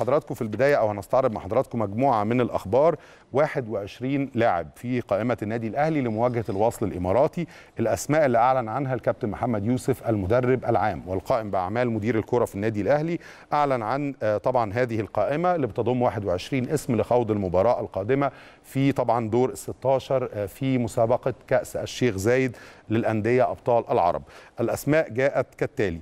حضراتكم في البدايه او هنستعرض مع حضراتكم مجموعه من الاخبار 21 لاعب في قائمه النادي الاهلي لمواجهه الوصل الاماراتي الاسماء اللي اعلن عنها الكابتن محمد يوسف المدرب العام والقائم باعمال مدير الكره في النادي الاهلي اعلن عن آه، طبعا هذه القائمه اللي بتضم 21 اسم لخوض المباراه القادمه في طبعا دور 16 آه، في مسابقه كاس الشيخ زايد للانديه ابطال العرب الاسماء جاءت كالتالي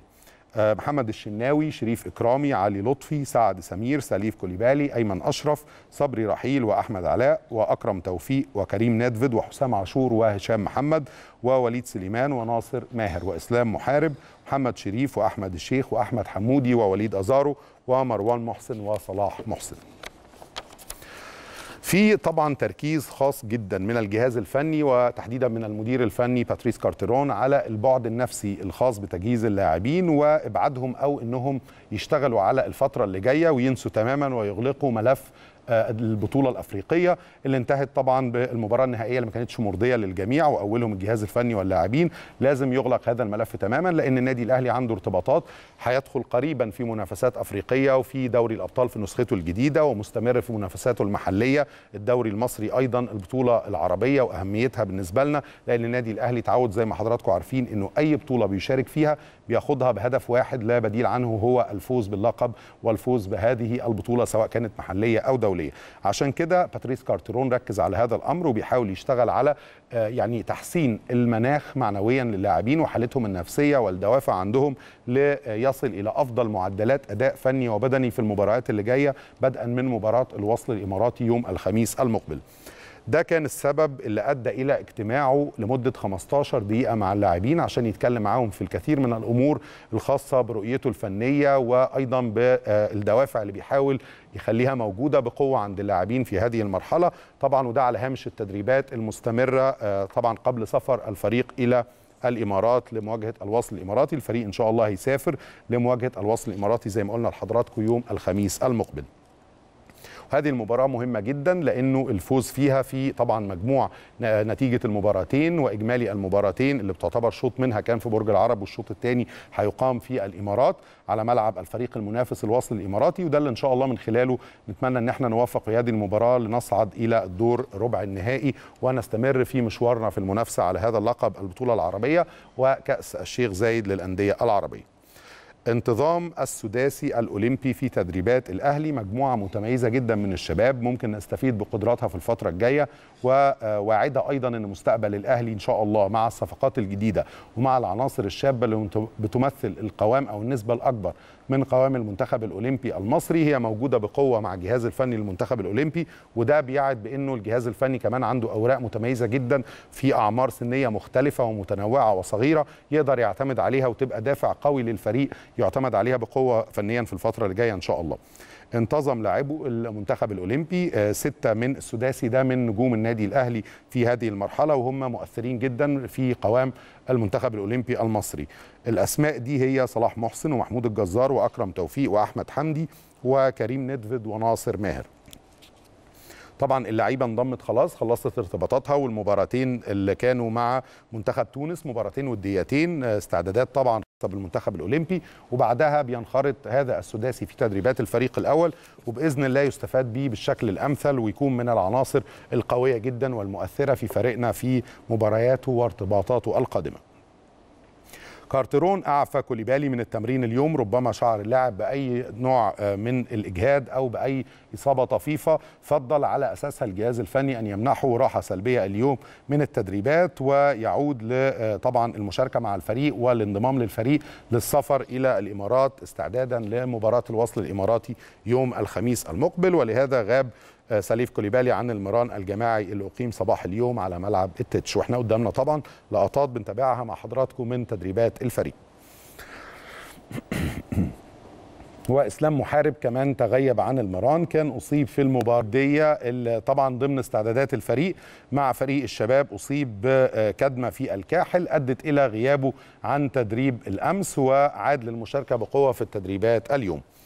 آه، محمد الشناوي شريف إكرامي علي لطفي سعد سمير سليف كوليبالي أيمن أشرف صبري رحيل وأحمد علاء وأكرم توفيق وكريم نادفد وحسام عاشور وهشام محمد ووليد سليمان وناصر ماهر وإسلام محارب محمد شريف وأحمد الشيخ وأحمد حمودي ووليد أزارو ومروان محسن وصلاح محسن في طبعا تركيز خاص جدا من الجهاز الفني وتحديدا من المدير الفني باتريس كارتيرون على البعد النفسي الخاص بتجهيز اللاعبين وابعادهم او انهم يشتغلوا على الفتره اللي جايه وينسوا تماما ويغلقوا ملف البطوله الافريقيه اللي انتهت طبعا بالمباراه النهائيه اللي ما كانتش مرضيه للجميع واولهم الجهاز الفني واللاعبين لازم يغلق هذا الملف تماما لان النادي الاهلي عنده ارتباطات هيدخل قريبا في منافسات افريقيه وفي دوري الابطال في نسخته الجديده ومستمر في منافساته المحليه الدوري المصري ايضا البطوله العربيه واهميتها بالنسبه لنا لان النادي الاهلي تعود زي ما حضراتكم عارفين انه اي بطوله بيشارك فيها بياخدها بهدف واحد لا بديل عنه هو الفوز باللقب والفوز بهذه البطوله سواء كانت محليه او دوليه الدوليه عشان كده باتريس كارترون ركز على هذا الامر وبيحاول يشتغل على آه، يعني تحسين المناخ معنويا للاعبين وحالتهم النفسيه والدوافع عندهم ليصل الى افضل معدلات اداء فني وبدني في المباريات اللي جايه بدءا من مباراه الوصل الاماراتي يوم الخميس المقبل ده كان السبب اللي ادى الى اجتماعه لمده 15 دقيقه مع اللاعبين عشان يتكلم معاهم في الكثير من الامور الخاصه برؤيته الفنيه وايضا بالدوافع آه، اللي بيحاول يخليها موجوده بقوه عند اللاعبين في هذه المرحله طبعا وده على هامش التدريبات المستمره آه، طبعا قبل سفر الفريق الى الامارات لمواجهه الوصل الاماراتي الفريق ان شاء الله هيسافر لمواجهه الوصل الاماراتي زي ما قلنا لحضراتكم يوم الخميس المقبل هذه المباراة مهمة جدا لأنه الفوز فيها في طبعا مجموع نتيجة المباراتين وإجمالي المباراتين اللي بتعتبر شوط منها كان في برج العرب والشوط الثاني هيقام في الإمارات على ملعب الفريق المنافس الوصل الإماراتي وده اللي إن شاء الله من خلاله نتمنى أن احنا نوفق في هذه المباراة لنصعد إلى الدور ربع النهائي ونستمر في مشوارنا في المنافسة على هذا اللقب البطولة العربية وكأس الشيخ زايد للأندية العربية انتظام السداسي الأولمبي في تدريبات الأهلي مجموعة متميزة جدا من الشباب ممكن نستفيد بقدراتها في الفترة الجاية وواعدة أيضا أن مستقبل الأهلي إن شاء الله مع الصفقات الجديدة ومع العناصر الشابة اللي بتمثل القوام أو النسبة الأكبر من قوام المنتخب الأولمبي المصري هي موجودة بقوة مع الجهاز الفني للمنتخب الأولمبي وده بيعد بأنه الجهاز الفني كمان عنده أوراق متميزة جدا في أعمار سنية مختلفة ومتنوعة وصغيرة يقدر يعتمد عليها وتبقى دافع قوي للفريق يعتمد عليها بقوه فنيا في الفتره اللي جايه ان شاء الله انتظم لاعبه المنتخب الاولمبي آه، سته من السداسي ده من نجوم النادي الاهلي في هذه المرحله وهم مؤثرين جدا في قوام المنتخب الاولمبي المصري الاسماء دي هي صلاح محسن ومحمود الجزار واكرم توفيق واحمد حمدي وكريم ندفد وناصر ماهر طبعا اللعيبه انضمت خلاص خلصت ارتباطاتها والمباراتين اللي كانوا مع منتخب تونس مباراتين وديتين آه، استعدادات طبعا بالمنتخب الاولمبي وبعدها بينخرط هذا السداسي في تدريبات الفريق الاول وباذن الله يستفاد به بالشكل الامثل ويكون من العناصر القويه جدا والمؤثره في فريقنا في مبارياته وارتباطاته القادمه كارترون اعفى كوليبالي من التمرين اليوم ربما شعر اللاعب باي نوع آه، من الاجهاد او باي اصابه طفيفه فضل على اساسها الجهاز الفني ان يمنحه راحه سلبيه اليوم من التدريبات ويعود آه، طبعا المشاركه مع الفريق والانضمام للفريق للسفر الى الامارات استعدادا لمباراه الوصل الاماراتي يوم الخميس المقبل ولهذا غاب آه، سليف كوليبالي عن المران الجماعي اللي اقيم صباح اليوم على ملعب التتش واحنا قدامنا طبعا لقطات بنتابعها مع حضراتكم من تدريبات الفريق واسلام محارب كمان تغيب عن المران كان اصيب في المباراه اللي طبعا ضمن استعدادات الفريق مع فريق الشباب اصيب بكدمه في الكاحل ادت الى غيابه عن تدريب الامس وعاد للمشاركه بقوه في التدريبات اليوم